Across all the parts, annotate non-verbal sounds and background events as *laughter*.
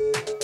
you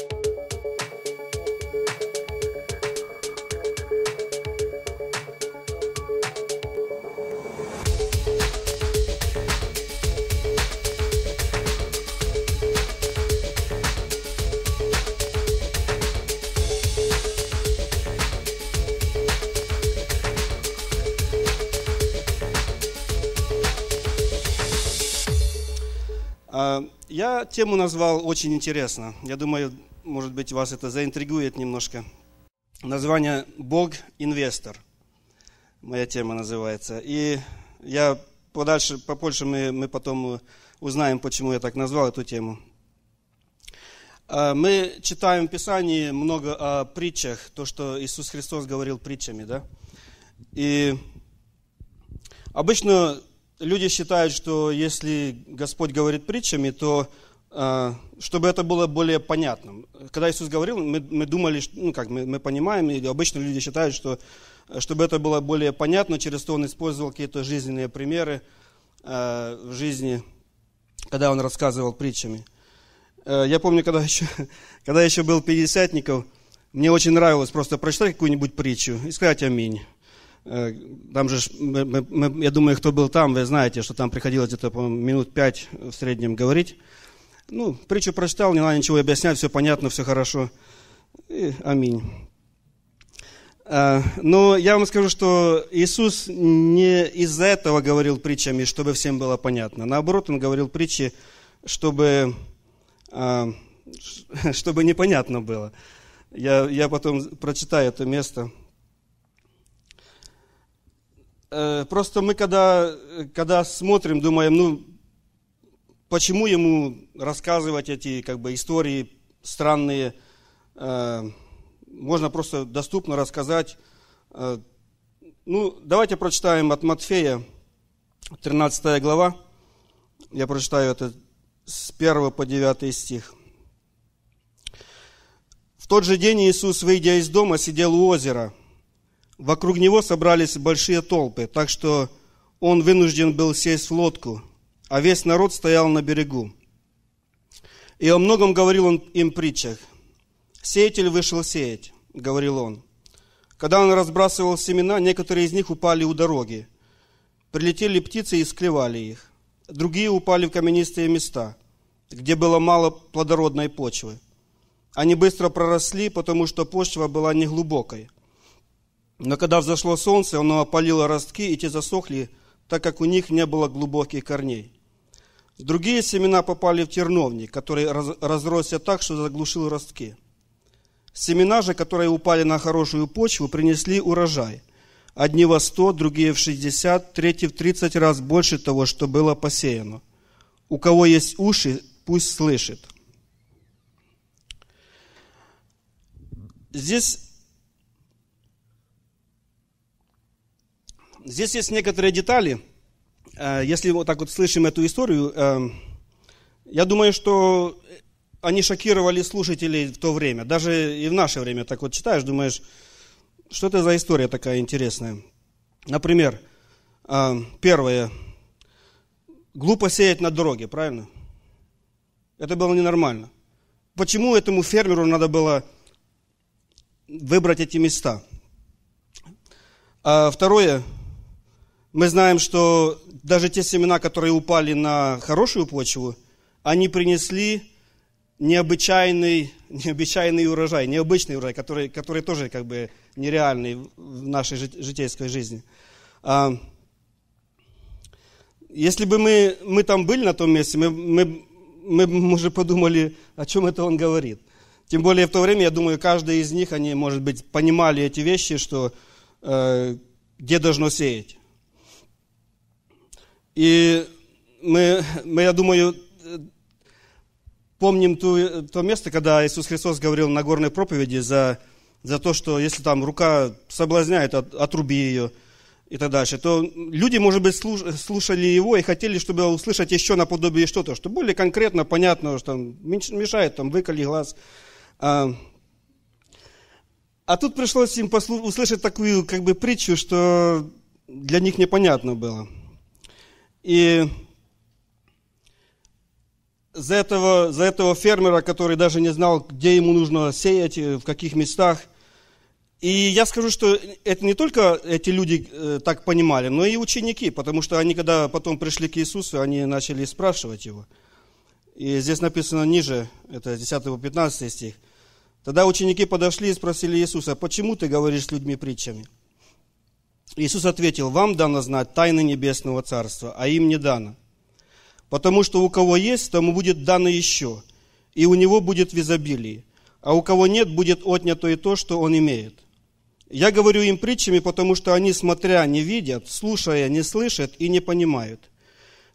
тему назвал очень интересно. Я думаю, может быть, вас это заинтригует немножко. Название «Бог инвестор». Моя тема называется. И я подальше, попольше мы, мы потом узнаем, почему я так назвал эту тему. А, мы читаем в Писании много о притчах, то, что Иисус Христос говорил притчами, да? И обычно люди считают, что если Господь говорит притчами, то а, чтобы это было более понятным. Когда Иисус говорил, мы, мы думали, ну как, мы, мы понимаем, или обычно люди считают, что чтобы это было более понятно, через то он использовал какие-то жизненные примеры а, в жизни, когда он рассказывал притчами. Э, я помню, когда еще, *laughs* когда еще был пятидесятников, мне очень нравилось просто прочитать какую-нибудь притчу и сказать «Аминь». Э, там же, я думаю, кто был там, вы знаете, что там приходилось где-то минут пять в среднем говорить. Ну, притчу прочитал, не надо ничего объяснять, все понятно, все хорошо. И аминь. А, но я вам скажу, что Иисус не из-за этого говорил притчами, чтобы всем было понятно. Наоборот, Он говорил притчи, чтобы, а, *laughs* чтобы непонятно было. Я, я потом прочитаю это место. Э, просто мы, когда, когда смотрим, думаем, ну, почему ему рассказывать эти как бы, истории странные. Э, можно просто доступно рассказать. Э, ну, давайте прочитаем от Матфея, 13 глава. Я прочитаю это с 1 по 9 стих. В тот же день Иисус, выйдя из дома, сидел у озера. Вокруг него собрались большие толпы, так что он вынужден был сесть в лодку – а весь народ стоял на берегу. И о многом говорил он им притчах. «Сеятель вышел сеять», — говорил он. Когда он разбрасывал семена, некоторые из них упали у дороги. Прилетели птицы и склевали их. Другие упали в каменистые места, где было мало плодородной почвы. Они быстро проросли, потому что почва была неглубокой. Но когда взошло солнце, оно опалило ростки, и те засохли, так как у них не было глубоких корней. Другие семена попали в терновник, который разросся так, что заглушил ростки. Семена же, которые упали на хорошую почву, принесли урожай. Одни во сто, другие в шестьдесят, третьи в тридцать раз больше того, что было посеяно. У кого есть уши, пусть слышит. Здесь, здесь есть некоторые детали – Э, если вот так вот слышим эту историю, эм, я думаю, что они шокировали слушателей в то время, даже и в наше время. Так вот читаешь, думаешь, что это за история такая интересная. Например, эм, первое. Глупо сеять на дороге, правильно? Это было ненормально. Почему этому фермеру надо было выбрать эти места? А второе, мы знаем, что даже те семена, которые упали на хорошую почву, они принесли необычайный, необычайный урожай, необычный урожай, который, который тоже как бы нереальный в нашей житейской жизни. А, если бы мы, мы там были на том месте, мы, мы, мы уже подумали, о чем это он говорит. Тем более в то время, я думаю, каждый из них, они, может быть, понимали эти вещи, что э, где должно сеять. И мы, мы я думаю, э, помним ту, то место, когда Иисус Христос говорил на горной проповеди за, за то, что если там рука соблазняет, от, отруби ее и так дальше, то люди, может быть, слушали его и хотели, чтобы услышать еще наподобие что-то, что более конкретно, понятно, что там мешает, там, выколи глаз. А, а тут пришлось им послу- услышать такую как бы притчу, что для них непонятно было. И за этого, за этого фермера, который даже не знал, где ему нужно сеять, э, в каких местах. И я скажу, что это не только эти люди э, так понимали, но и ученики, потому что они, когда потом пришли к Иисусу, они начали спрашивать его. И здесь написано ниже, это 10 по 15 стих. Тогда ученики подошли и спросили Иисуса, почему ты говоришь с людьми притчами? Иисус ответил, вам дано знать тайны Небесного Царства, а им не дано. Потому что у кого есть, тому будет дано еще, и у него будет в изобилии. А у кого нет, будет отнято и то, что он имеет. Я говорю им притчами, потому что они, смотря, не видят, слушая, не слышат и не понимают.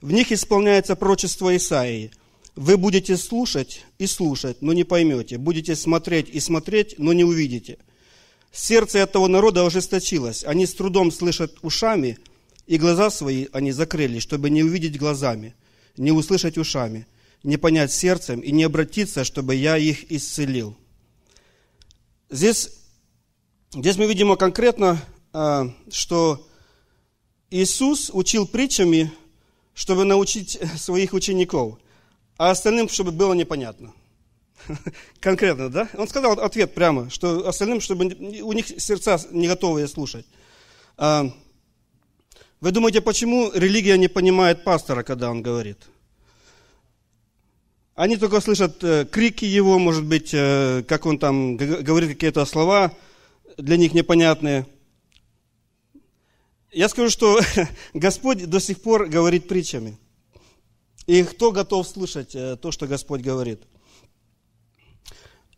В них исполняется прочество Исаии. Вы будете слушать и слушать, но не поймете. Будете смотреть и смотреть, но не увидите – Сердце этого народа ожесточилось. Они с трудом слышат ушами, и глаза свои они закрыли, чтобы не увидеть глазами, не услышать ушами, не понять сердцем и не обратиться, чтобы я их исцелил. Здесь, здесь мы видим конкретно, э, что Иисус учил притчами, чтобы научить своих учеников, а остальным, чтобы было непонятно. *laughs* Конкретно, да? Он сказал ответ прямо, что остальным, чтобы у них сердца не готовые слушать. А, вы думаете, почему религия не понимает пастора, когда он говорит? Они только слышат э, крики его, может быть, э, как он там говорит какие-то слова, для них непонятные. Я скажу, что *laughs* Господь до сих пор говорит притчами. И кто готов слышать э, то, что Господь говорит?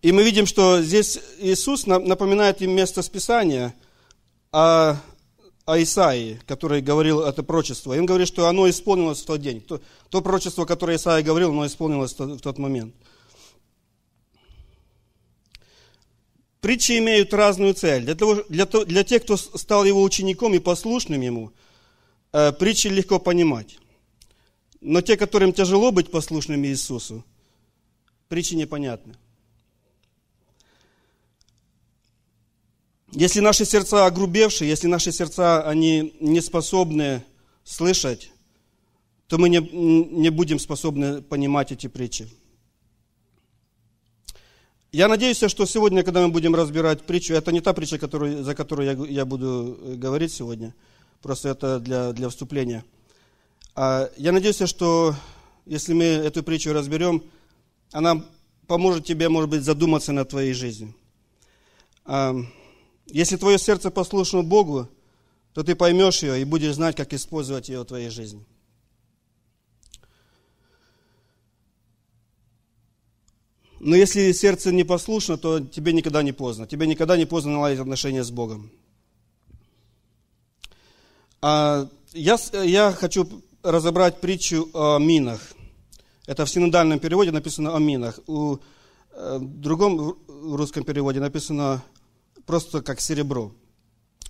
И мы видим, что здесь Иисус напоминает им место с Писания о, о Исаии, который говорил это пророчество. Им говорит, что оно исполнилось в тот день. То, то пророчество, которое Исаия говорил, оно исполнилось в тот, в тот момент. Притчи имеют разную цель. Для, того, для, для тех, кто стал его учеником и послушным ему, э, притчи легко понимать. Но те, которым тяжело быть послушными Иисусу, притчи непонятны. Если наши сердца огрубевшие, если наши сердца, они не способны слышать, то мы не, не будем способны понимать эти притчи. Я надеюсь, что сегодня, когда мы будем разбирать притчу, это не та притча, которую, за которую я, я буду э, говорить сегодня, просто это для, для вступления. А я надеюсь, что если мы эту притчу разберем, она поможет тебе, может быть, задуматься над твоей жизнью. А, если твое сердце послушно Богу, то ты поймешь ее и будешь знать, как использовать ее в твоей жизни. Но если сердце не послушно, то тебе никогда не поздно. Тебе никогда не поздно наладить отношения с Богом. А я, я хочу разобрать притчу о минах. Это в синодальном переводе написано о минах. У, э, в другом русском переводе написано просто как серебро.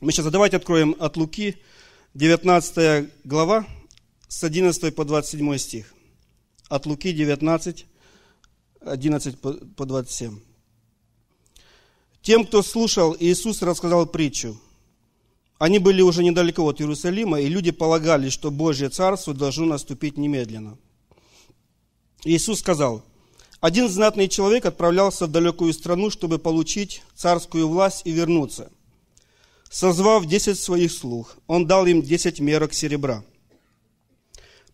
Мы сейчас давайте откроем от Луки, 19 глава, с 11 по 27 стих. От Луки 19, 11 по 27. Тем, кто слушал, Иисус рассказал притчу. Они были уже недалеко от Иерусалима, и люди полагали, что Божье Царство должно наступить немедленно. Иисус сказал – один знатный человек отправлялся в далекую страну, чтобы получить царскую власть и вернуться. Созвав десять своих слуг, он дал им десять мерок серебра.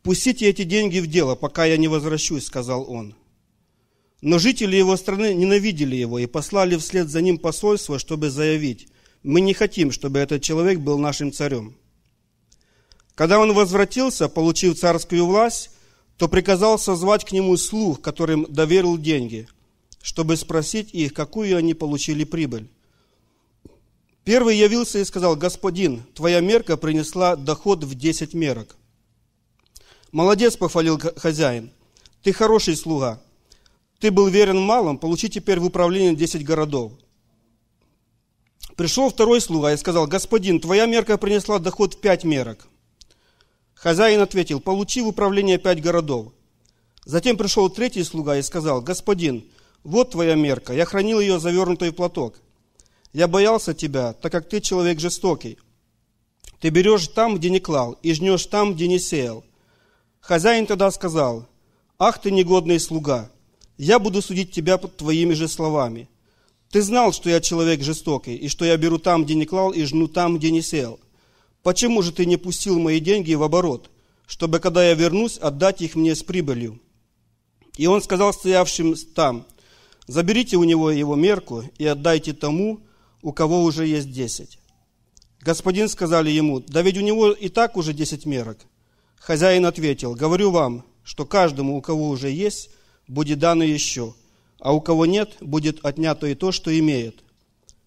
«Пустите эти деньги в дело, пока я не возвращусь», — сказал он. Но жители его страны ненавидели его и послали вслед за ним посольство, чтобы заявить, «Мы не хотим, чтобы этот человек был нашим царем». Когда он возвратился, получив царскую власть, то приказал созвать к нему слух, которым доверил деньги, чтобы спросить их, какую они получили прибыль. Первый явился и сказал, «Господин, твоя мерка принесла доход в десять мерок». «Молодец», — похвалил хозяин, — «ты хороший слуга. Ты был верен малым, получи теперь в управление десять городов». Пришел второй слуга и сказал, «Господин, твоя мерка принесла доход в пять мерок». Хозяин ответил, получи в управление пять городов. Затем пришел третий слуга и сказал, господин, вот твоя мерка, я хранил ее завернутой в платок. Я боялся тебя, так как ты человек жестокий. Ты берешь там, где не клал, и жнешь там, где не сеял. Хозяин тогда сказал, ах ты негодный слуга, я буду судить тебя под твоими же словами. Ты знал, что я человек жестокий, и что я беру там, где не клал, и жну там, где не сеял. Почему же ты не пустил мои деньги в оборот, чтобы, когда я вернусь, отдать их мне с прибылью? И он сказал стоявшим там, заберите у него его мерку и отдайте тому, у кого уже есть десять. Господин сказали ему, да ведь у него и так уже десять мерок. Хозяин ответил, говорю вам, что каждому, у кого уже есть, будет дано еще, а у кого нет, будет отнято и то, что имеет.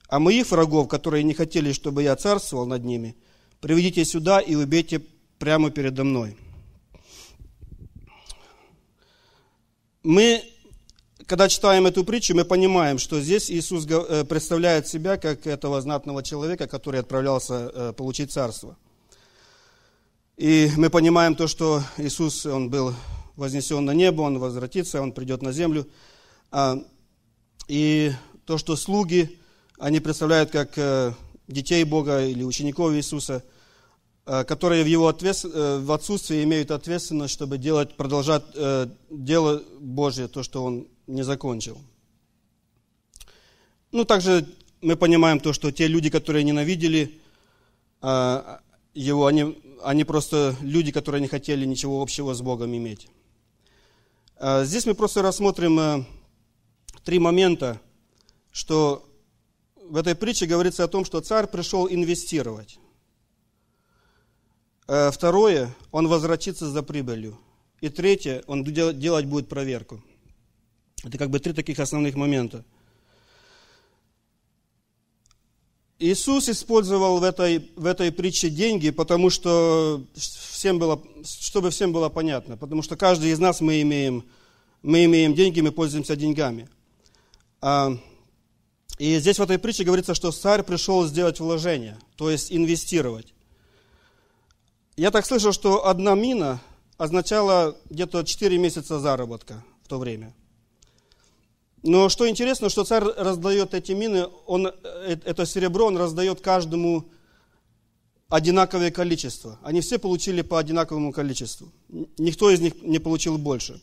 А моих врагов, которые не хотели, чтобы я царствовал над ними – приведите сюда и убейте прямо передо мной. Мы, когда читаем эту притчу, мы понимаем, что здесь Иисус э, представляет себя как этого знатного человека, который отправлялся э, получить царство. И мы понимаем то, что Иисус, он был вознесен на небо, он возвратится, он придет на землю. А, и то, что слуги, они представляют как э, детей Бога или учеников Иисуса, э, которые в его ответ, э, в отсутствии имеют ответственность, чтобы делать, продолжать э, дело Божье, то, что он не закончил. Ну, также мы понимаем то, что те люди, которые ненавидели его, они, они просто люди, которые не хотели ничего общего с Богом иметь. Здесь мы просто рассмотрим три момента, что в этой притче говорится о том, что царь пришел инвестировать. Э, второе, он возвратится за прибылью. И третье, он делать будет проверку. Это как бы три таких основных момента. Иисус использовал в этой, в этой притче деньги, потому что всем было, чтобы всем было понятно. Потому что каждый из нас мы имеем, мы имеем деньги, мы пользуемся деньгами. А и здесь в этой притче говорится, что царь пришел сделать вложение, то есть инвестировать. Я так слышал, что одна мина означала где-то 4 месяца заработка в то время. Но что интересно, что царь раздает эти мины, он, э, э, это серебро он раздает каждому одинаковое количество. Они все получили по одинаковому количеству. Никто из них не получил больше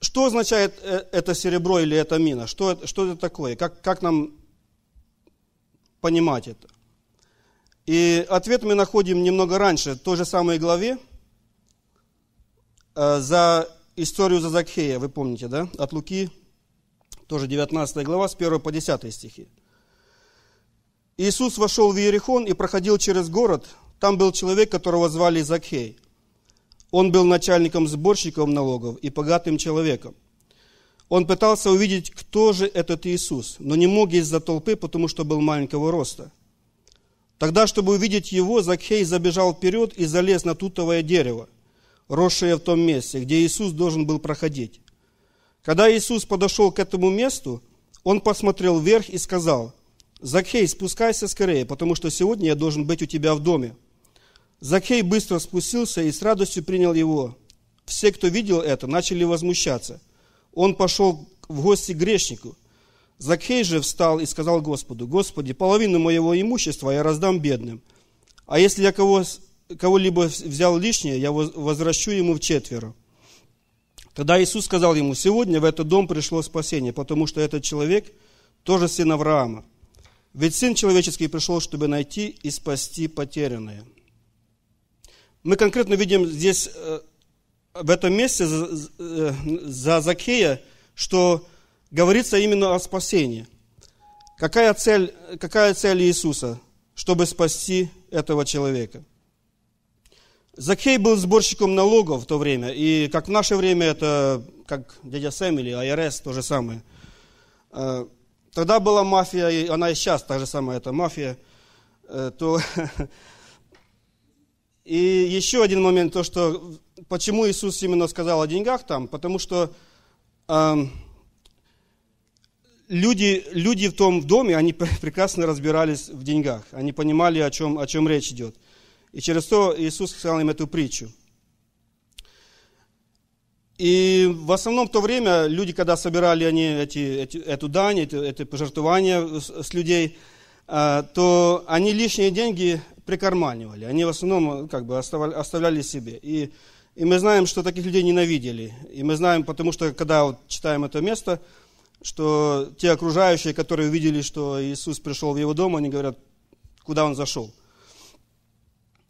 что означает э, это серебро или это мина? Что, что это такое? Как, как нам понимать это? И ответ мы находим немного раньше, в той же самой главе, э, за историю за Закхея, вы помните, да? От Луки, тоже 19 глава, с 1 по 10 стихи. Иисус вошел в Иерихон и проходил через город. Там был человек, которого звали Закхей – он был начальником-сборщиком налогов и богатым человеком. Он пытался увидеть, кто же этот Иисус, но не мог из-за толпы, потому что был маленького роста. Тогда, чтобы увидеть его, Закхей забежал вперед и залез на тутовое дерево, росшее в том месте, где Иисус должен был проходить. Когда Иисус подошел к этому месту, он посмотрел вверх и сказал, «Закхей, спускайся скорее, потому что сегодня я должен быть у тебя в доме». Закхей быстро спустился и с радостью принял его. Все, кто видел это, начали возмущаться. Он пошел в гости к грешнику. Закхей же встал и сказал Господу, «Господи, половину моего имущества я раздам бедным, а если я кого, кого-либо взял лишнее, я возвращу ему в четверо. Тогда Иисус сказал ему, «Сегодня в этот дом пришло спасение, потому что этот человек тоже сын Авраама. Ведь Сын Человеческий пришел, чтобы найти и спасти потерянное» мы конкретно видим здесь, э, в этом месте, за э, Закея, что говорится именно о спасении. Какая цель, какая цель Иисуса, чтобы спасти этого человека? Закей был сборщиком налогов в то время, и как в наше время это как дядя Сэм или АРС, то же самое. Э, тогда была мафия, и она и сейчас та же самая, это мафия, то *laughs* И еще один момент, то, что почему Иисус именно сказал о деньгах там, потому что э, люди, люди в том доме, они *laughs* прекрасно разбирались в деньгах, они понимали, о чем, о чем речь идет. И через то Иисус сказал им эту притчу. И в основном в то время люди, когда собирали они эти, эти, эту дань, эти, эти пожертвования с, с людей, э, то они лишние деньги прикарманивали. Они в основном э, как бы оставали, оставляли себе. И, и мы знаем, что таких людей ненавидели. И мы знаем, потому что когда вот читаем это место, что те окружающие, которые увидели, что Иисус пришел в его дом, они говорят, куда он зашел.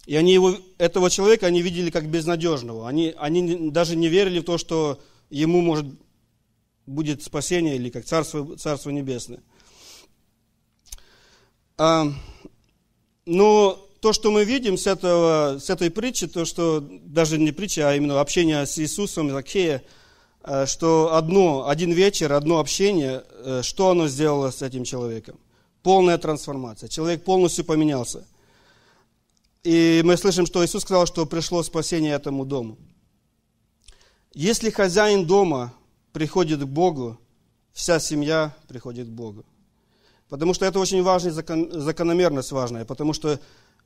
И они его, этого человека они видели как безнадежного. Они, они даже не верили в то, что ему может будет спасение или как Царство, Царство Небесное. А, но то, что мы видим с, этого, с этой притчи, то, что даже не притча, а именно общение с Иисусом Закея, э, что одно, один вечер, одно общение, э, что оно сделало с этим человеком? Полная трансформация. Человек полностью поменялся. И мы слышим, что Иисус сказал, что пришло спасение этому дому. Если хозяин дома приходит к Богу, вся семья приходит к Богу. Потому что это очень важная закономерность важная, потому что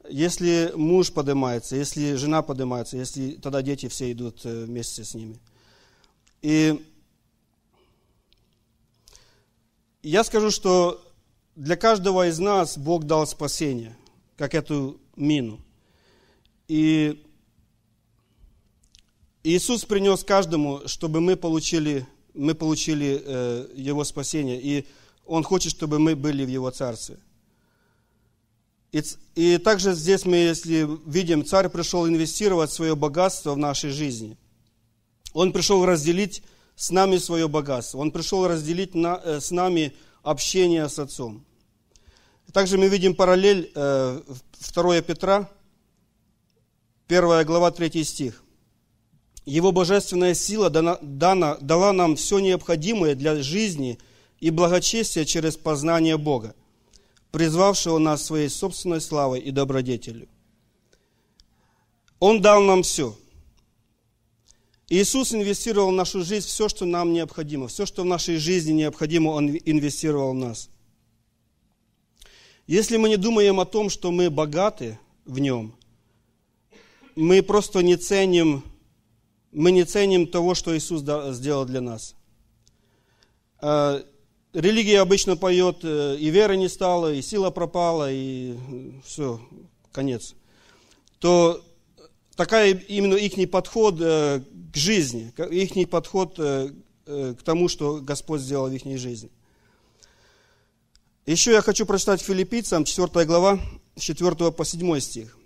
если муж поднимается, если жена поднимается, если тогда дети все идут э, вместе с ними. И я скажу, что для каждого из нас Бог дал спасение, как эту мину. И Иисус принес каждому, чтобы мы получили, мы получили э, Его спасение. И Он хочет, чтобы мы были в Его Царстве. И, и также здесь мы, если видим, царь пришел инвестировать свое богатство в нашей жизни. Он пришел разделить с нами свое богатство. Он пришел разделить на, э, с нами общение с Отцом. Также мы видим параллель э, 2 Петра, 1 глава, 3 стих. Его божественная сила дана, дана, дала нам все необходимое для жизни и благочестия через познание Бога призвавшего нас своей собственной славой и добродетелью. Он дал нам все. Иисус инвестировал в нашу жизнь все, что нам необходимо. Все, что в нашей жизни необходимо, Он инвестировал в нас. Если мы не думаем о том, что мы богаты в Нем, мы просто не ценим, мы не ценим того, что Иисус сделал для нас а, – религия обычно поет, э, и веры не стало, и сила пропала, и все, конец. То такая именно их подход э, к жизни, их подход э, к тому, что Господь сделал в их жизни. Еще я хочу прочитать филиппийцам, 4 глава, 4 по 7 стих.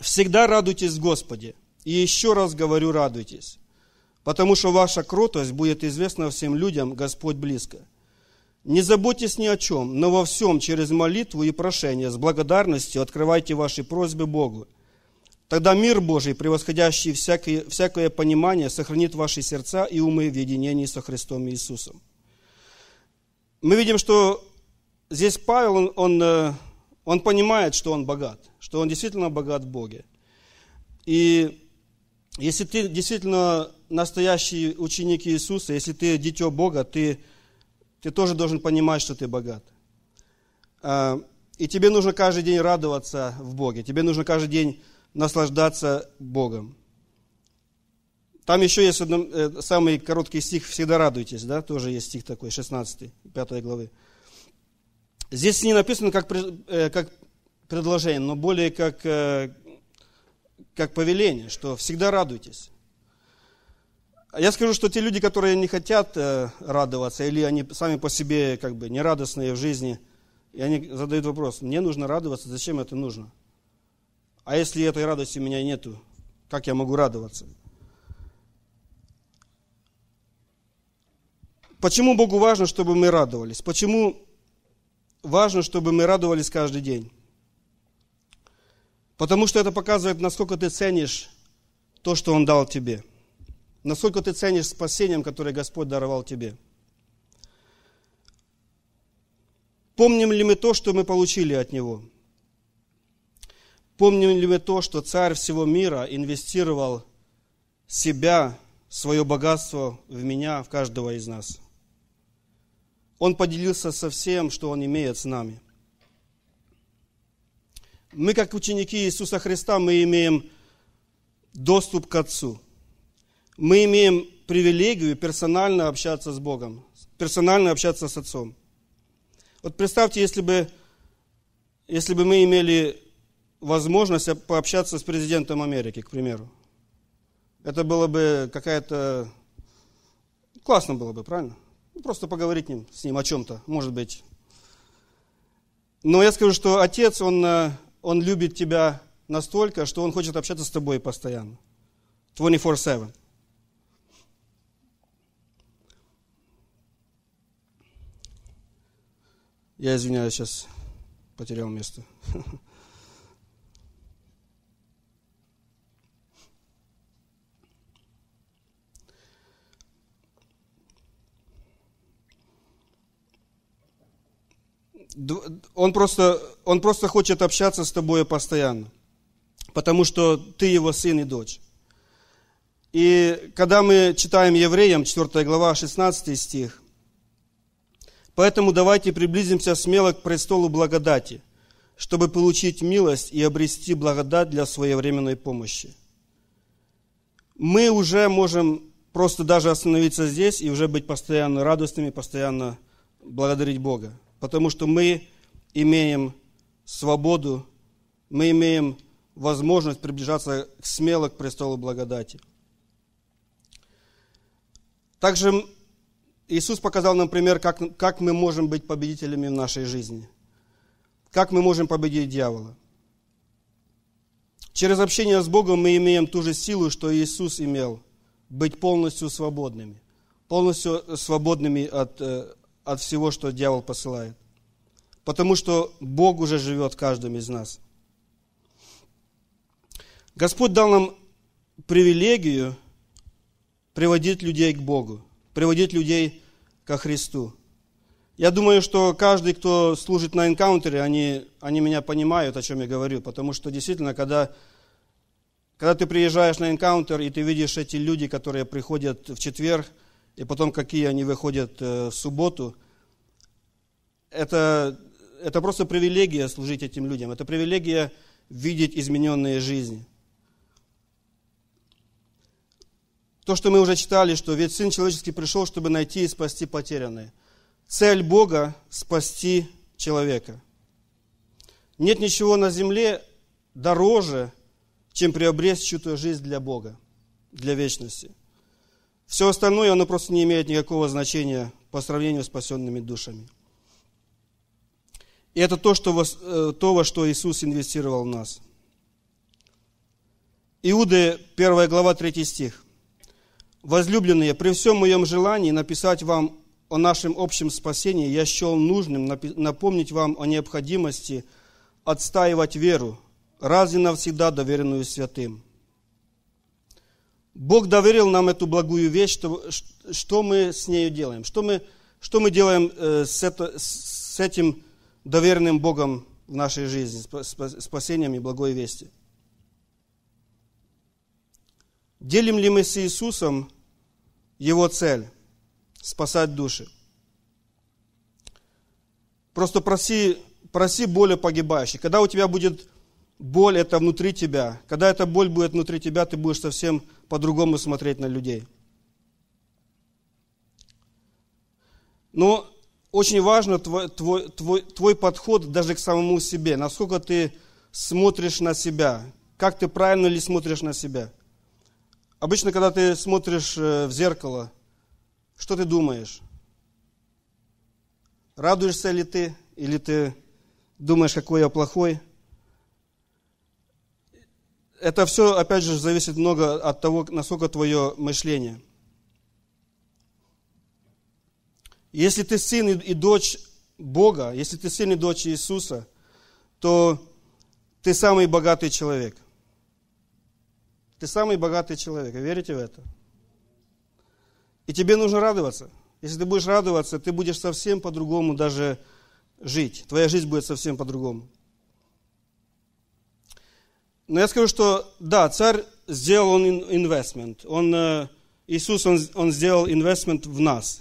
«Всегда радуйтесь Господе, и еще раз говорю, радуйтесь, потому что ваша кротость будет известна всем людям, Господь близко». Не заботьтесь ни о чем, но во всем через молитву и прошение с благодарностью открывайте ваши просьбы Богу. Тогда мир Божий, превосходящий всякое, всякое понимание, сохранит ваши сердца и умы в единении со Христом Иисусом. Мы видим, что здесь Павел, он, он, э, он понимает, что он богат, что он действительно богат в Боге. И если ты действительно настоящий ученик Иисуса, если ты дитё Бога, ты – ты тоже должен понимать, что ты богат. А, и тебе нужно каждый день радоваться в Боге, тебе нужно каждый день наслаждаться Богом. Там еще есть одно, э, самый короткий стих «Всегда радуйтесь», да, тоже есть стих такой, 16, 5 главы. Здесь не написано как, э, как предложение, но более как, э, как повеление, что всегда радуйтесь. Я скажу, что те люди, которые не хотят э, радоваться, или они сами по себе как бы нерадостные в жизни, и они задают вопрос, мне нужно радоваться, зачем это нужно? А если этой радости у меня нету, как я могу радоваться? Почему Богу важно, чтобы мы радовались? Почему важно, чтобы мы радовались каждый день? Потому что это показывает, насколько ты ценишь то, что Он дал тебе – Насколько ты ценишь спасением, которое Господь даровал тебе? Помним ли мы то, что мы получили от Него? Помним ли мы то, что царь всего мира инвестировал себя, свое богатство в меня, в каждого из нас? Он поделился со всем, что Он имеет с нами. Мы, как ученики Иисуса Христа, мы имеем доступ к Отцу – мы имеем привилегию персонально общаться с Богом, персонально общаться с Отцом. Вот представьте, если бы, если бы мы имели возможность пообщаться с президентом Америки, к примеру. Это было бы какая-то... Классно было бы, правильно? Ну, просто поговорить с ним о чем-то, может быть. Но я скажу, что отец, он, он любит тебя настолько, что он хочет общаться с тобой постоянно. 24-7. Я извиняюсь, сейчас потерял место. Он просто, он просто хочет общаться с тобой постоянно, потому что ты его сын и дочь. И когда мы читаем Евреям, 4 глава, 16 стих, Поэтому давайте приблизимся смело к престолу благодати, чтобы получить милость и обрести благодать для своевременной помощи. Мы уже можем просто даже остановиться здесь и уже быть постоянно радостными, постоянно благодарить Бога, потому что мы имеем свободу, мы имеем возможность приближаться смело к престолу благодати. Также Иисус показал нам пример, как, как мы можем быть победителями в нашей жизни. Как мы можем победить дьявола. Через общение с Богом мы имеем ту же силу, что Иисус имел. Быть полностью свободными. Полностью свободными от, э, от всего, что дьявол посылает. Потому что Бог уже живет в каждом из нас. Господь дал нам привилегию приводить людей к Богу приводить людей ко Христу. Я думаю, что каждый, кто служит на энкаунтере, они, они меня понимают, о чем я говорю, потому что действительно, когда, когда ты приезжаешь на энкаунтер, и ты видишь эти люди, которые приходят в четверг, и потом какие они выходят э, в субботу, это, это просто привилегия служить этим людям, это привилегия видеть измененные жизни. То, что мы уже читали, что ведь Сын Человеческий пришел, чтобы найти и спасти потерянные. Цель Бога – спасти человека. Нет ничего на земле дороже, чем приобрести чью-то жизнь для Бога, для вечности. Все остальное, оно просто не имеет никакого значения по сравнению с спасенными душами. И это то, что, э, то во что Иисус инвестировал в нас. Иуды, 1 глава, 3 стих. Возлюбленные, при всем моем желании написать вам о нашем общем спасении, я счел нужным напомнить вам о необходимости отстаивать веру, раз и навсегда доверенную святым. Бог доверил нам эту благую вещь, что, что мы с нею делаем, что мы, что мы делаем э, с, это, с этим доверенным Богом в нашей жизни, спасением и благой вести. Делим ли мы с Иисусом его цель – спасать души. Просто проси, проси боли погибающей. Когда у тебя будет боль, это внутри тебя. Когда эта боль будет внутри тебя, ты будешь совсем по-другому смотреть на людей. Но очень важно твой, твой, твой, твой подход даже к самому себе. Насколько ты смотришь на себя. Как ты правильно ли смотришь на себя – Обычно, когда ты смотришь э, в зеркало, что ты думаешь? Радуешься ли ты, или ты думаешь, какой я плохой? Это все, опять же, зависит много от того, насколько твое мышление. Если ты сын и дочь Бога, если ты сын и дочь Иисуса, то ты самый богатый человек. Ты самый богатый человек, верите в это? И тебе нужно радоваться. Если ты будешь радоваться, ты будешь совсем по-другому даже жить. Твоя жизнь будет совсем по-другому. Но я скажу, что да, царь сделал он инвестмент. Он, э, Иисус, он, он сделал инвестмент в нас.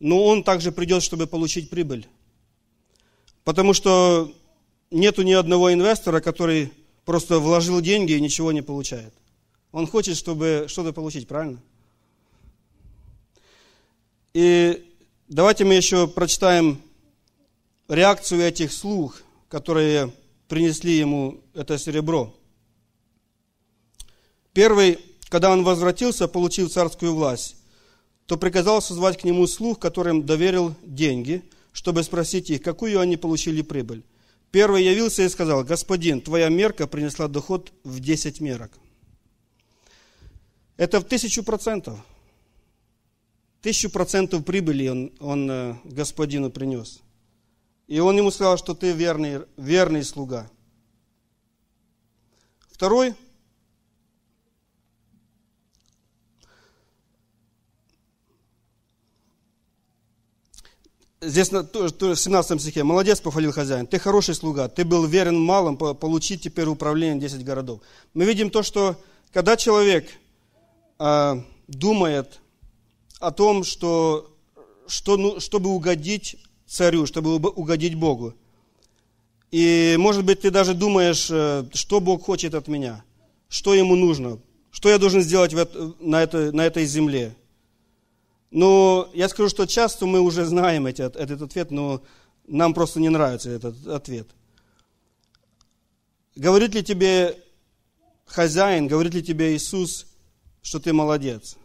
Но он также придет, чтобы получить прибыль. Потому что нету ни одного инвестора, который просто вложил деньги и ничего не получает. Он хочет, чтобы что-то получить, правильно? И давайте мы еще прочитаем реакцию этих слуг, которые принесли ему это серебро. Первый, когда он возвратился, получив царскую власть, то приказал созвать к нему слуг, которым доверил деньги, чтобы спросить их, какую они получили прибыль. Первый явился и сказал, «Господин, твоя мерка принесла доход в десять мерок». Это в тысячу процентов. Тысячу процентов прибыли он, он э, господину принес. И он ему сказал, что ты верный, верный слуга. Второй. Здесь в 17 стихе. Молодец, похвалил хозяин. Ты хороший слуга. Ты был верен малым. Получи теперь управление 10 городов. Мы видим то, что когда человек – а, думает о том, что, что, ну, чтобы угодить царю, чтобы угодить Богу. И, может быть, ты даже думаешь, э, что Бог хочет от меня, что ему нужно, что я должен сделать в, на, это, на этой земле. Но я скажу, что часто мы уже знаем эти, этот ответ, но нам просто не нравится этот ответ. Говорит ли тебе хозяин, говорит ли тебе Иисус, что ты молодец.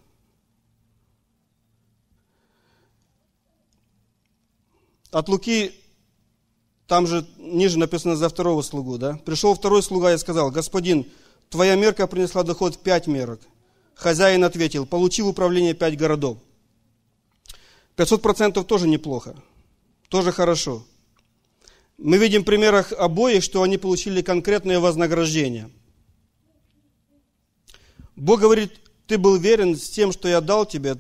От Луки, там же ниже написано за второго слугу, да? Пришел второй слуга и сказал, господин, твоя мерка принесла доход в пять мерок. Хозяин ответил, получил управление пять городов. 500% тоже неплохо, тоже хорошо. Мы видим в примерах обоих, что они получили конкретное вознаграждение. Бог говорит, ты был верен с тем, что я дал тебе.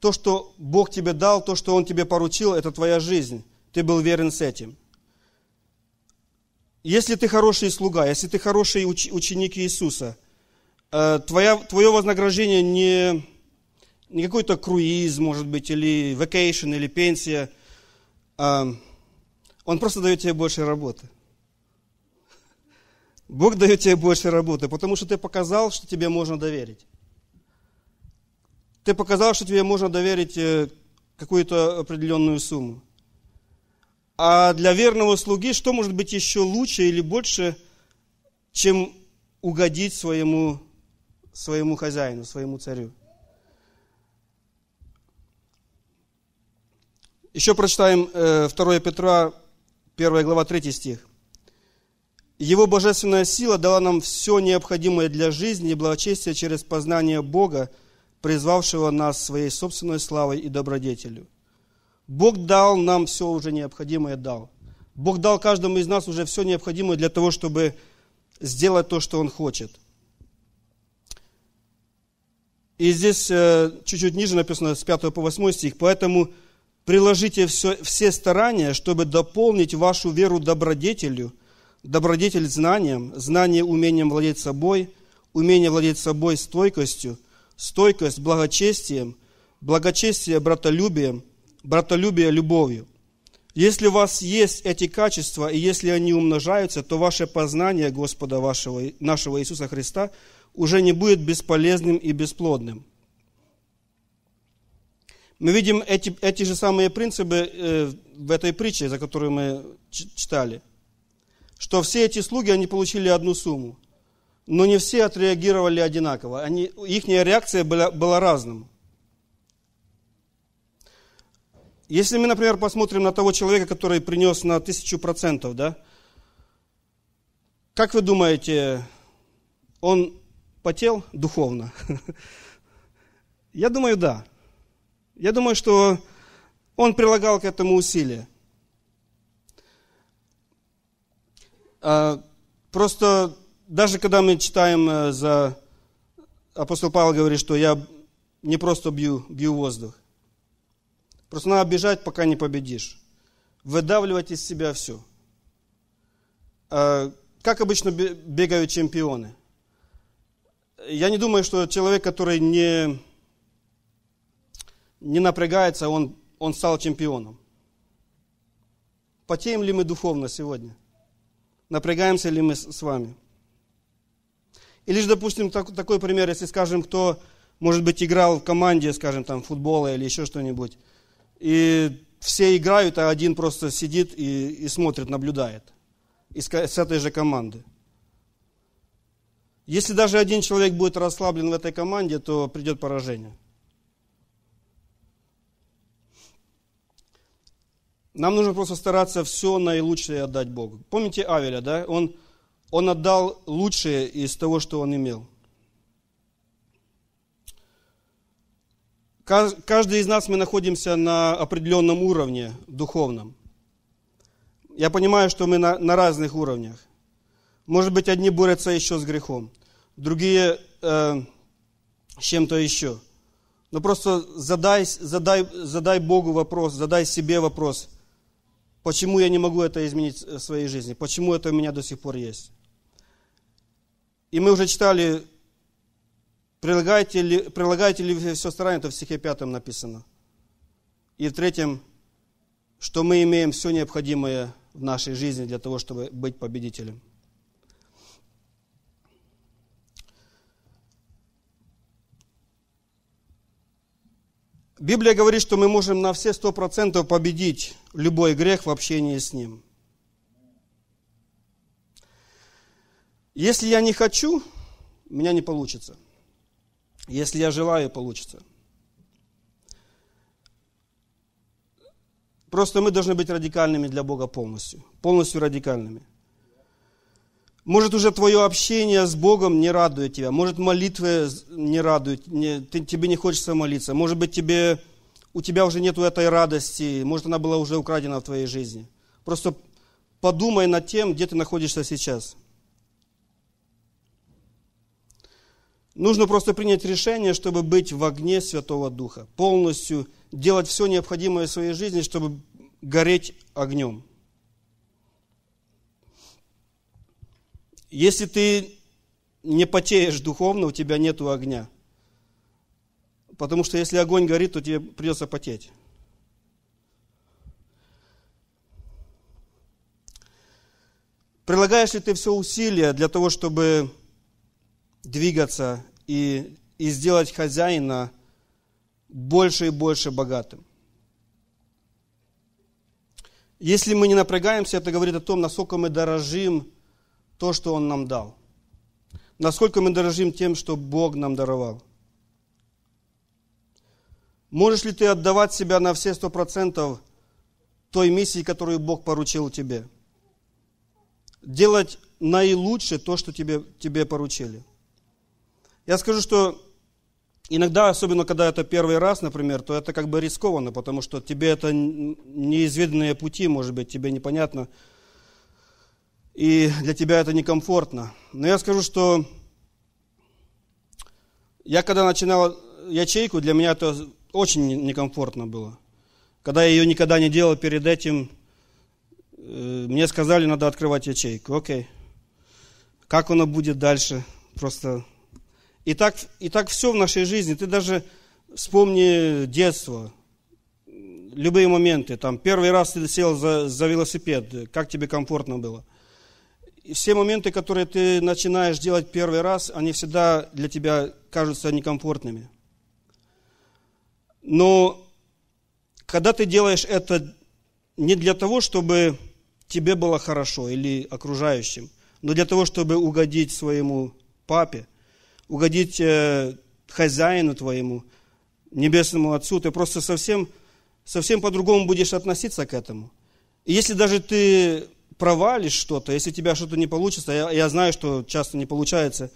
То, что Бог тебе дал, то, что Он тебе поручил, это твоя жизнь. Ты был верен с этим. Если ты хороший слуга, если ты хороший уч- ученик Иисуса, э, твоя, твое вознаграждение не, не какой-то круиз, может быть, или vacation, или пенсия. Э, он просто дает тебе больше работы. Бог дает тебе больше работы, потому что ты показал, что тебе можно доверить. Ты показал, что тебе можно доверить э, какую-то определенную сумму. А для верного слуги что может быть еще лучше или больше, чем угодить своему, своему хозяину, своему царю? Еще прочитаем 2 э, Петра, 1 глава, 3 стих. Его божественная сила дала нам все необходимое для жизни и благочестия через познание Бога – призвавшего нас своей собственной славой и добродетелью. Бог дал нам все уже необходимое, дал. Бог дал каждому из нас уже все необходимое для того, чтобы сделать то, что Он хочет. И здесь э, чуть-чуть ниже написано с 5 по 8 стих. Поэтому приложите все, все старания, чтобы дополнить вашу веру добродетелью, добродетель знанием, знание умением владеть собой, умение владеть собой стойкостью, стойкость благочестием, благочестие братолюбием, братолюбие любовью. Если у вас есть эти качества, и если они умножаются, то ваше познание Господа вашего, нашего Иисуса Христа уже не будет бесполезным и бесплодным. Мы видим эти, эти же самые принципы э, в этой притче, за которую мы читали, что все эти слуги, они получили одну сумму но не все отреагировали одинаково. Они, их реакция была, была разным. Если мы, например, посмотрим на того человека, который принес на тысячу процентов, да, как вы думаете, он потел духовно? *laughs* Я думаю, да. Я думаю, что он прилагал к этому усилия. А, просто даже когда мы читаем э, за... Апостол Павел говорит, что я не просто бью, бью воздух. Просто надо бежать, пока не победишь. Выдавливать из себя все. А, как обычно бегают чемпионы? Я не думаю, что человек, который не, не напрягается, он, он стал чемпионом. Потеем ли мы духовно сегодня? Напрягаемся ли мы с вами? Или же, допустим, так, такой пример, если, скажем, кто, может быть, играл в команде, скажем, там, футбола или еще что-нибудь, и все играют, а один просто сидит и, и смотрит, наблюдает из, с этой же команды. Если даже один человек будет расслаблен в этой команде, то придет поражение. Нам нужно просто стараться все наилучшее отдать Богу. Помните Авеля, да? Он он отдал лучшее из того, что он имел. Каждый из нас мы находимся на определенном уровне духовном. Я понимаю, что мы на, на разных уровнях. Может быть, одни борются еще с грехом, другие э, с чем-то еще. Но просто задай, задай, задай Богу вопрос, задай себе вопрос, почему я не могу это изменить э, в своей жизни, почему это у меня до сих пор есть. И мы уже читали, прилагаете ли, прилагаете ли вы все старание, это в стихе пятом написано. И в третьем, что мы имеем все необходимое в нашей жизни для того, чтобы быть победителем. Библия говорит, что мы можем на все сто процентов победить любой грех в общении с ним. Если я не хочу, у меня не получится. Если я желаю, получится. Просто мы должны быть радикальными для Бога полностью. Полностью радикальными. Может, уже твое общение с Богом не радует тебя. Может, молитвы не радуют. Не, ты, тебе не хочется молиться. Может быть, тебе, у тебя уже нет этой радости. Может, она была уже украдена в твоей жизни. Просто подумай над тем, где ты находишься сейчас. Нужно просто принять решение, чтобы быть в огне Святого Духа, полностью делать все необходимое в своей жизни, чтобы гореть огнем. Если ты не потеешь духовно, у тебя нет огня. Потому что если огонь горит, то тебе придется потеть. Прилагаешь ли ты все усилия для того, чтобы двигаться и, и сделать хозяина больше и больше богатым. Если мы не напрягаемся, это говорит о том, насколько мы дорожим то, что Он нам дал. Насколько мы дорожим тем, что Бог нам даровал. Можешь ли ты отдавать себя на все сто процентов той миссии, которую Бог поручил тебе? Делать наилучшее то, что тебе, тебе поручили. Я скажу, что иногда, особенно когда это первый раз, например, то это как бы рискованно, потому что тебе это неизведанные пути, может быть, тебе непонятно, и для тебя это некомфортно. Но я скажу, что я когда начинал ячейку, для меня это очень некомфортно было. Когда я ее никогда не делал перед этим, э, мне сказали, надо открывать ячейку. Окей. Как оно будет дальше? Просто и так, и так все в нашей жизни. Ты даже вспомни детство, любые моменты. Там первый раз ты сел за, за велосипед, как тебе комфортно было. И все моменты, которые ты начинаешь делать первый раз, они всегда для тебя кажутся некомфортными. Но когда ты делаешь это не для того, чтобы тебе было хорошо или окружающим, но для того, чтобы угодить своему папе – угодить э, хозяину твоему, небесному Отцу, ты просто совсем, совсем по-другому будешь относиться к этому. И если даже ты провалишь что-то, если у тебя что-то не получится, я, я знаю, что часто не получается,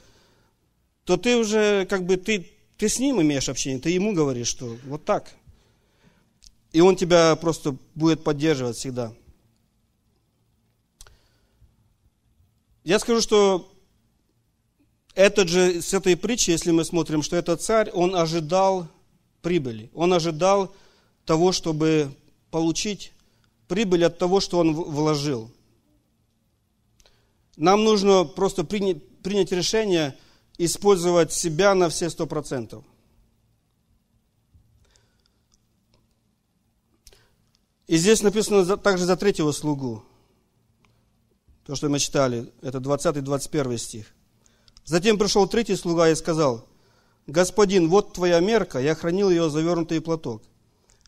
то ты уже как бы, ты, ты с ним имеешь общение, ты ему говоришь, что вот так. И он тебя просто будет поддерживать всегда. Я скажу, что этот же, с этой притчи, если мы смотрим, что этот царь, он ожидал прибыли. Он ожидал того, чтобы получить прибыль от того, что он вложил. Нам нужно просто принять, принять решение использовать себя на все сто процентов. И здесь написано также за третьего слугу, то, что мы читали, это 20-21 стих. Затем пришел третий слуга и сказал, «Господин, вот твоя мерка, я хранил ее завернутый платок.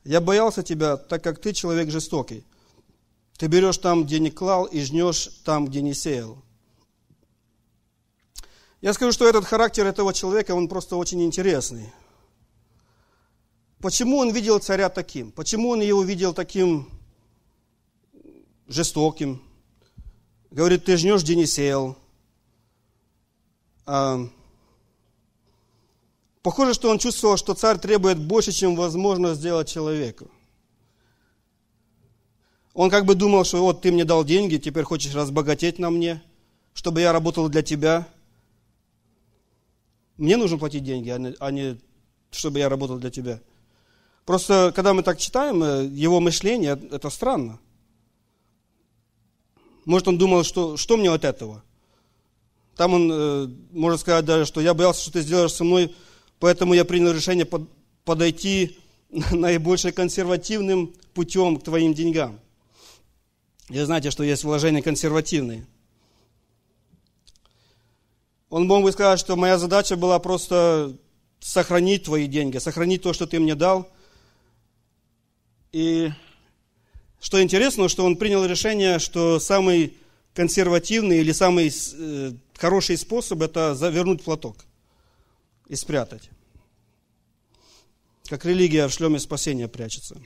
Я боялся тебя, так как ты человек жестокий. Ты берешь там, где не клал, и жнешь там, где не сеял». Я скажу, что этот характер этого человека, он просто очень интересный. Почему он видел царя таким? Почему он его видел таким жестоким? Говорит, ты жнешь, где не сеял. Похоже, что он чувствовал, что царь требует больше, чем возможно сделать человеку. Он как бы думал, что вот ты мне дал деньги, теперь хочешь разбогатеть на мне, чтобы я работал для тебя. Мне нужно платить деньги, а не, а не чтобы я работал для тебя. Просто, когда мы так читаем, э, его мышление, это странно. Может, он думал, что, что мне от этого – там он э, может сказать даже, что я боялся, что ты сделаешь со мной, поэтому я принял решение под, подойти *laughs* наибольшим консервативным путем к твоим деньгам. И знаете, что есть вложения консервативные. Он мог бы сказать, что моя задача была просто сохранить твои деньги, сохранить то, что ты мне дал. И что интересно, что он принял решение, что самый консервативный или самый э, хороший способ – это завернуть платок и спрятать. Как религия в шлеме спасения прячется.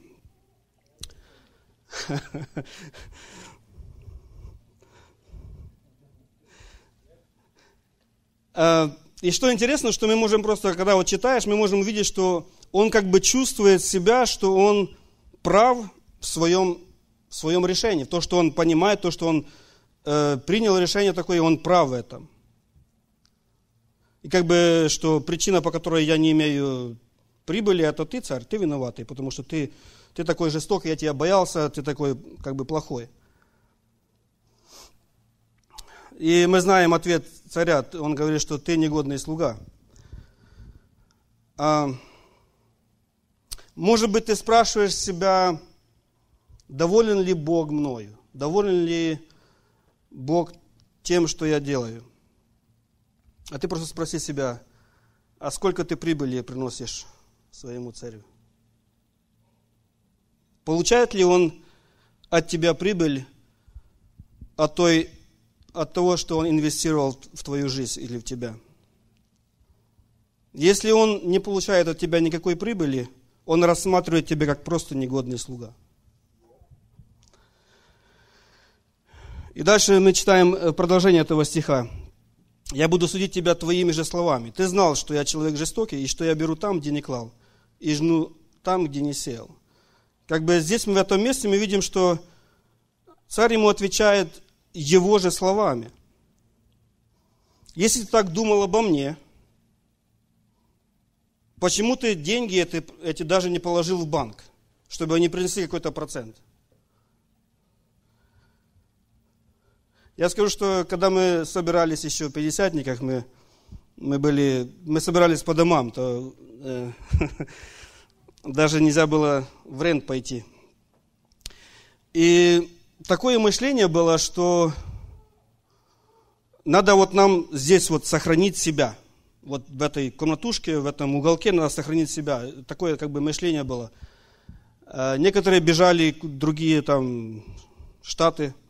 *laughs* А, и что интересно, что мы можем просто, когда вот читаешь, мы можем увидеть, что он как бы чувствует себя, что он прав в своем, в своем решении, то, что он понимает, то, что он Э, принял решение такое, и он прав в этом. И как бы, что причина, по которой я не имею прибыли, это ты, царь, ты виноватый, потому что ты, ты такой жестокий, я тебя боялся, ты такой как бы плохой. И мы знаем ответ царя, он говорит, что ты негодный слуга. А, может быть, ты спрашиваешь себя, доволен ли Бог мною, доволен ли Бог тем, что я делаю. А ты просто спроси себя, а сколько ты прибыли приносишь своему царю? Получает ли он от тебя прибыль от, той, от того, что он инвестировал в твою жизнь или в тебя? Если он не получает от тебя никакой прибыли, он рассматривает тебя как просто негодный слуга – И дальше мы читаем э, продолжение этого стиха. «Я буду судить тебя твоими же словами. Ты знал, что я человек жестокий, и что я беру там, где не клал, и жну там, где не сел. Как бы здесь мы в этом месте мы видим, что царь ему отвечает его же словами. «Если ты так думал обо мне, почему ты деньги эти, эти даже не положил в банк, чтобы они принесли какой-то процент?» Я скажу, что когда мы собирались еще в Пятидесятниках, мы, мы, были, мы собирались по домам, то э, *laughs* даже нельзя было в рент пойти. И такое мышление было, что надо вот нам здесь вот сохранить себя. Вот в этой комнатушке, в этом уголке надо сохранить себя. Такое как бы мышление было. Э, некоторые бежали, другие там штаты –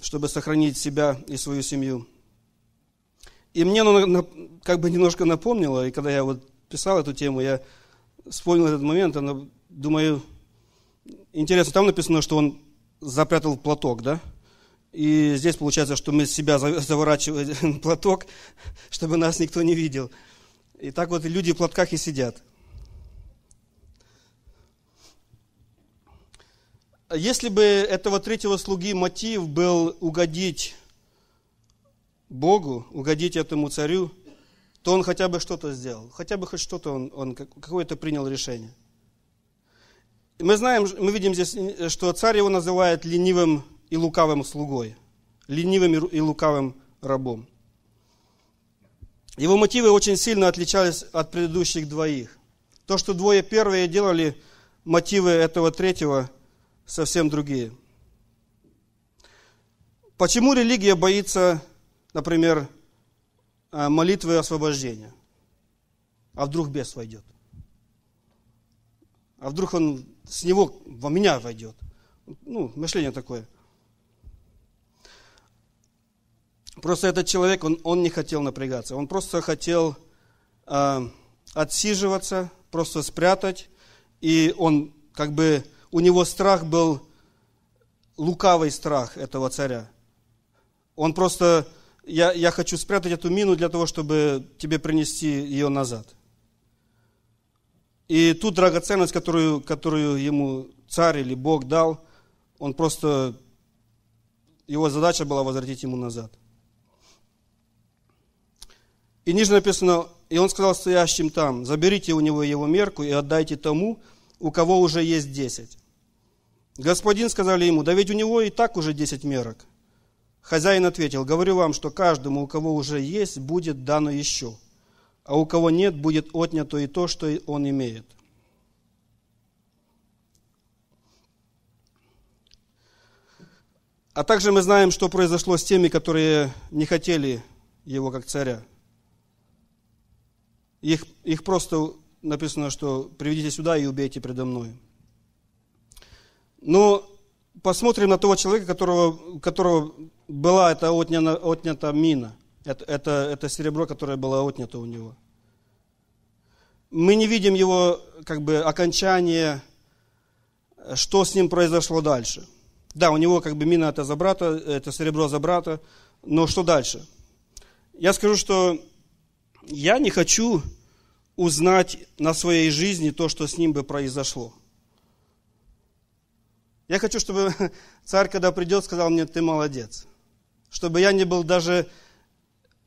чтобы сохранить себя и свою семью. И мне оно как бы немножко напомнило, и когда я вот писал эту тему, я вспомнил этот момент, она, думаю, интересно, там написано, что он запрятал платок, да? И здесь получается, что мы себя *laughs* заворачиваем платок, *laughs* чтобы нас никто не видел. И так вот люди в платках и сидят – Если бы этого третьего слуги мотив был угодить Богу, угодить этому царю, то он хотя бы что-то сделал, хотя бы хоть что-то он, он какое-то принял решение. Мы знаем, мы видим здесь, что царь его называет ленивым и лукавым слугой, ленивым и лукавым рабом. Его мотивы очень сильно отличались от предыдущих двоих. То, что двое первые делали, мотивы этого третьего совсем другие. Почему религия боится, например, э, молитвы освобождения? А вдруг бес войдет? А вдруг он с него во меня войдет? Ну, мышление такое. Просто этот человек, он, он не хотел напрягаться. Он просто хотел э, отсиживаться, просто спрятать. И он как бы у него страх был лукавый страх этого царя. Он просто, я, я хочу спрятать эту мину для того, чтобы тебе принести ее назад. И ту драгоценность, которую, которую ему царь или Бог дал, он просто, его задача была возвратить ему назад. И ниже написано, и он сказал стоящим там, заберите у него его мерку и отдайте тому, у кого уже есть десять. Господин, сказали ему, да ведь у него и так уже десять мерок. Хозяин ответил, говорю вам, что каждому, у кого уже есть, будет дано еще, а у кого нет, будет отнято и то, что он имеет. А также мы знаем, что произошло с теми, которые не хотели его как царя. Их, их просто написано, что приведите сюда и убейте предо мной. Но ну, посмотрим на того человека, которого, которого была эта отняна, отнята мина. Это, это, это серебро, которое было отнято у него. Мы не видим его как бы окончания, что с ним произошло дальше. Да, у него как бы мина это забрата, это серебро забрата, но что дальше? Я скажу, что я не хочу узнать на своей жизни то, что с ним бы произошло. Я хочу, чтобы *laughs* царь, когда придет, сказал мне, ты молодец. Чтобы я не был даже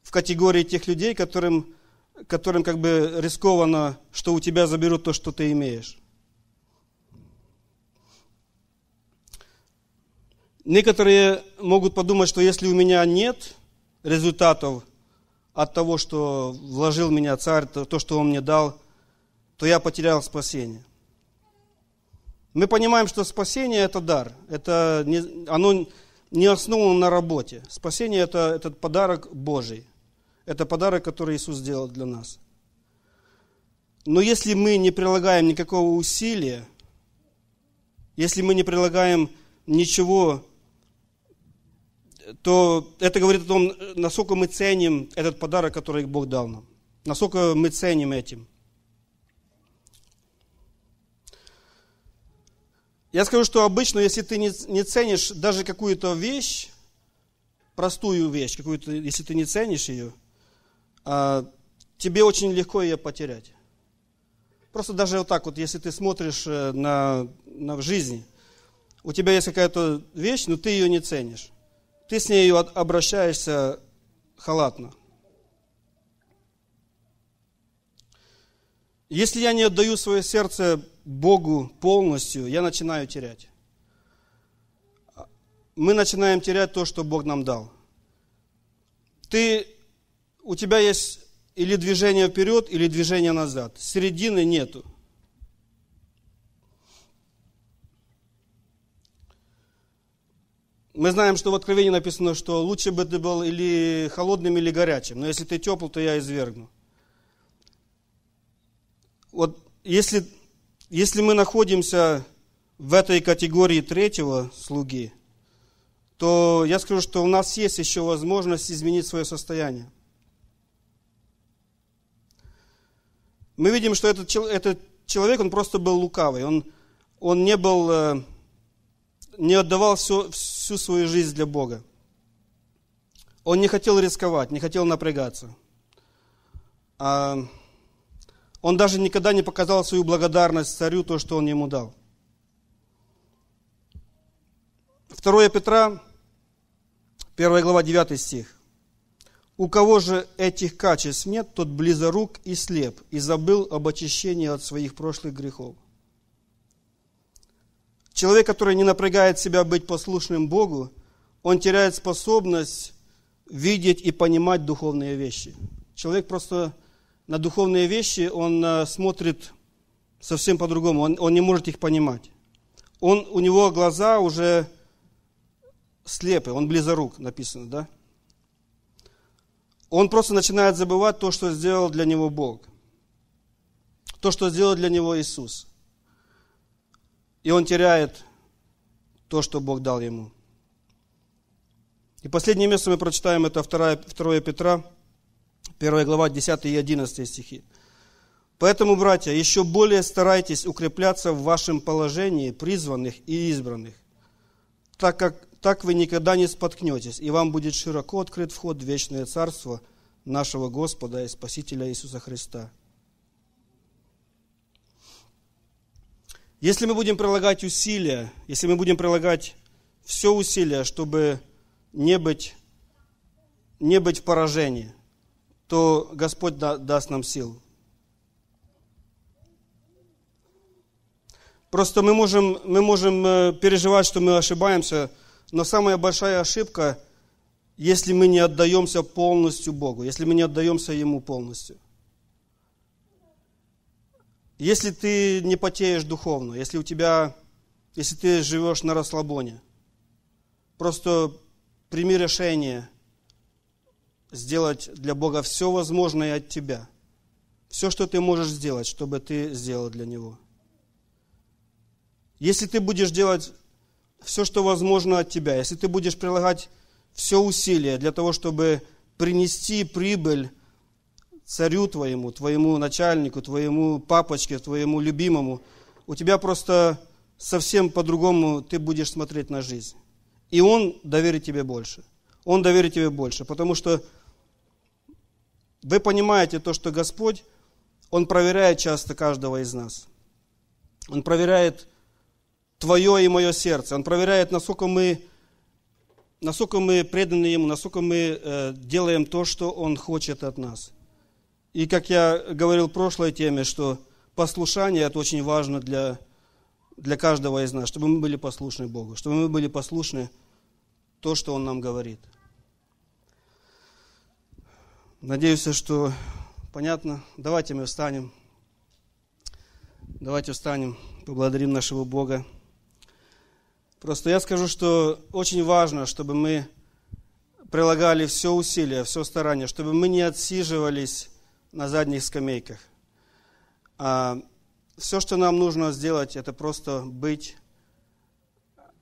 в категории тех людей, которым, которым как бы рисковано, что у тебя заберут то, что ты имеешь. Некоторые могут подумать, что если у меня нет результатов от того, что вложил меня царь, то, что он мне дал, то я потерял спасение. Мы понимаем, что спасение – это дар. Это не, оно не основано на работе. Спасение – это этот подарок Божий. Это подарок, который Иисус сделал для нас. Но если мы не прилагаем никакого усилия, если мы не прилагаем ничего, то это говорит о том, насколько мы ценим этот подарок, который Бог дал нам. Насколько мы ценим этим. Я скажу, что обычно, если ты не, ценишь даже какую-то вещь, простую вещь, какую-то, если ты не ценишь ее, а, тебе очень легко ее потерять. Просто даже вот так вот, если ты смотришь э, на, на жизни, у тебя есть какая-то вещь, но ты ее не ценишь. Ты с ней обращаешься халатно. Если я не отдаю свое сердце Богу полностью, я начинаю терять. Мы начинаем терять то, что Бог нам дал. Ты, у тебя есть или движение вперед, или движение назад. Середины нету. Мы знаем, что в Откровении написано, что лучше бы ты был или холодным, или горячим. Но если ты теплый, то я извергну. Вот если если мы находимся в этой категории третьего слуги, то я скажу, что у нас есть еще возможность изменить свое состояние. Мы видим, что этот, этот человек, он просто был лукавый, он, он не был, э, не отдавал всю, всю свою жизнь для Бога. Он не хотел рисковать, не хотел напрягаться. А он даже никогда не показал свою благодарность царю, то, что он ему дал. 2 Петра, 1 глава, 9 стих. «У кого же этих качеств нет, тот близорук и слеп, и забыл об очищении от своих прошлых грехов». Человек, который не напрягает себя быть послушным Богу, он теряет способность видеть и понимать духовные вещи. Человек просто на духовные вещи он э, смотрит совсем по-другому, он, он не может их понимать. Он, у него глаза уже слепы, он близорук, написано, да? Он просто начинает забывать то, что сделал для него Бог, то, что сделал для него Иисус. И он теряет то, что Бог дал ему. И последнее место мы прочитаем, это 2, 2 Петра, 1 глава 10 и 11 стихи. Поэтому, братья, еще более старайтесь укрепляться в вашем положении призванных и избранных, так как так вы никогда не споткнетесь, и вам будет широко открыт вход в вечное царство нашего Господа и Спасителя Иисуса Христа. Если мы будем прилагать усилия, если мы будем прилагать все усилия, чтобы не быть, не быть в поражении – то Господь да, даст нам сил. Просто мы можем, мы можем э, переживать, что мы ошибаемся, но самая большая ошибка, если мы не отдаемся полностью Богу, если мы не отдаемся Ему полностью. Если ты не потеешь духовно, если у тебя, если ты живешь на расслабоне, просто прими решение сделать для Бога все возможное от тебя. Все, что ты можешь сделать, чтобы ты сделал для Него. Если ты будешь делать все, что возможно от тебя, если ты будешь прилагать все усилия для того, чтобы принести прибыль царю твоему, твоему начальнику, твоему папочке, твоему любимому, у тебя просто совсем по-другому ты будешь смотреть на жизнь. И он доверит тебе больше. Он доверит тебе больше, потому что вы понимаете то, что Господь, Он проверяет часто каждого из нас. Он проверяет твое и мое сердце. Он проверяет, насколько мы, насколько мы преданы Ему, насколько мы э, делаем то, что Он хочет от нас. И как я говорил в прошлой теме, что послушание это очень важно для, для каждого из нас, чтобы мы были послушны Богу, чтобы мы были послушны то, что Он нам говорит. Надеюсь, что понятно. Давайте мы встанем. Давайте встанем, поблагодарим нашего Бога. Просто я скажу, что очень важно, чтобы мы прилагали все усилия, все старания, чтобы мы не отсиживались на задних скамейках. А все, что нам нужно сделать, это просто быть,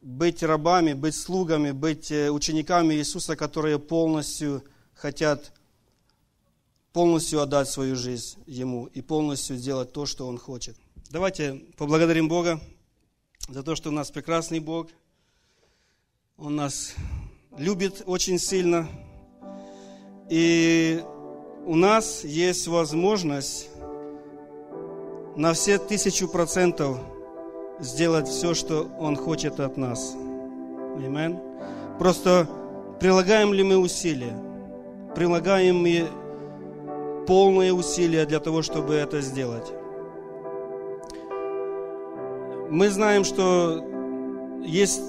быть рабами, быть слугами, быть э, учениками Иисуса, которые полностью хотят полностью отдать свою жизнь Ему и полностью сделать то, что Он хочет. Давайте поблагодарим Бога за то, что у нас прекрасный Бог. Он нас любит очень сильно. И у нас есть возможность на все тысячу процентов сделать все, что Он хочет от нас. Аминь. Просто прилагаем ли мы усилия? Прилагаем ли полные усилия для того, чтобы это сделать. Мы знаем, что есть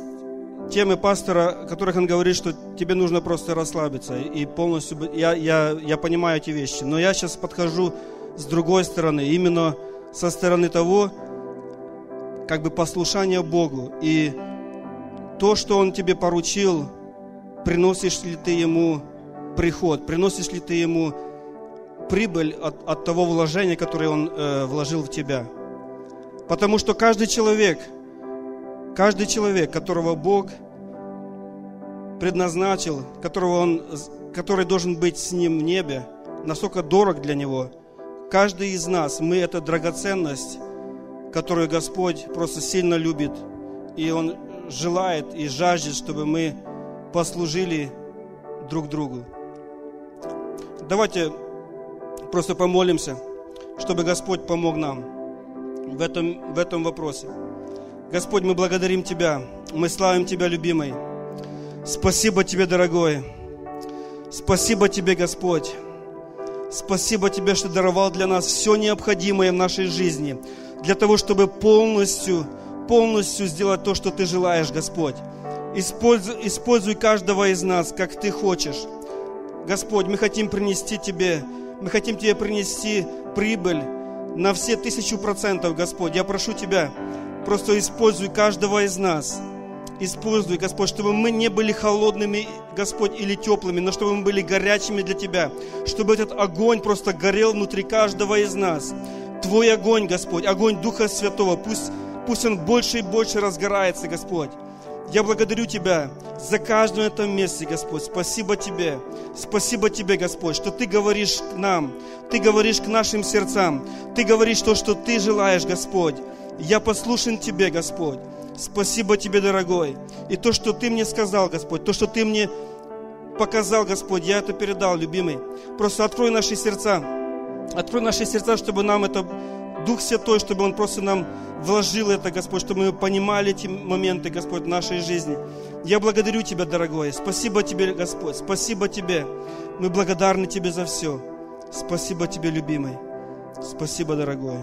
темы пастора, о которых он говорит, что тебе нужно просто расслабиться и полностью... Я, я, я понимаю эти вещи, но я сейчас подхожу с другой стороны, именно со стороны того, как бы послушания Богу. И то, что Он тебе поручил, приносишь ли ты Ему приход, приносишь ли ты Ему прибыль от, от того вложения, которое он э, вложил в тебя. Потому что каждый человек, каждый человек, которого Бог предназначил, которого он, который должен быть с ним в небе, настолько дорог для него. Каждый из нас, мы это драгоценность, которую Господь просто сильно любит. И Он желает и жаждет, чтобы мы послужили друг другу. Давайте Просто помолимся, чтобы Господь помог нам в этом, в этом вопросе. Господь, мы благодарим Тебя, мы славим Тебя, любимый. Спасибо Тебе, дорогой. Спасибо Тебе, Господь. Спасибо Тебе, что даровал для нас все необходимое в нашей жизни, для того, чтобы полностью, полностью сделать то, что Ты желаешь, Господь. Используй, используй каждого из нас, как Ты хочешь. Господь, мы хотим принести Тебе мы хотим Тебе принести прибыль на все тысячу процентов, Господь. Я прошу Тебя, просто используй каждого из нас. Используй, Господь, чтобы мы не были холодными, Господь, или теплыми, но чтобы мы были горячими для Тебя. Чтобы этот огонь просто горел внутри каждого из нас. Твой огонь, Господь, огонь Духа Святого, пусть, пусть он больше и больше разгорается, Господь. Я благодарю Тебя за каждое это место, Господь. Спасибо Тебе. Спасибо Тебе, Господь, что Ты говоришь к нам. Ты говоришь к нашим сердцам. Ты говоришь то, что Ты желаешь, Господь. Я послушен Тебе, Господь. Спасибо Тебе, дорогой. И то, что Ты мне сказал, Господь, то, что Ты мне показал, Господь, я это передал, любимый. Просто открой наши сердца. Открой наши сердца, чтобы нам это Дух Святой, чтобы Он просто нам вложил это, Господь, чтобы мы понимали эти моменты, Господь, в нашей жизни. Я благодарю Тебя, дорогой. Спасибо Тебе, Господь. Спасибо Тебе. Мы благодарны Тебе за все. Спасибо Тебе, любимый. Спасибо, дорогой.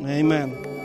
Аминь.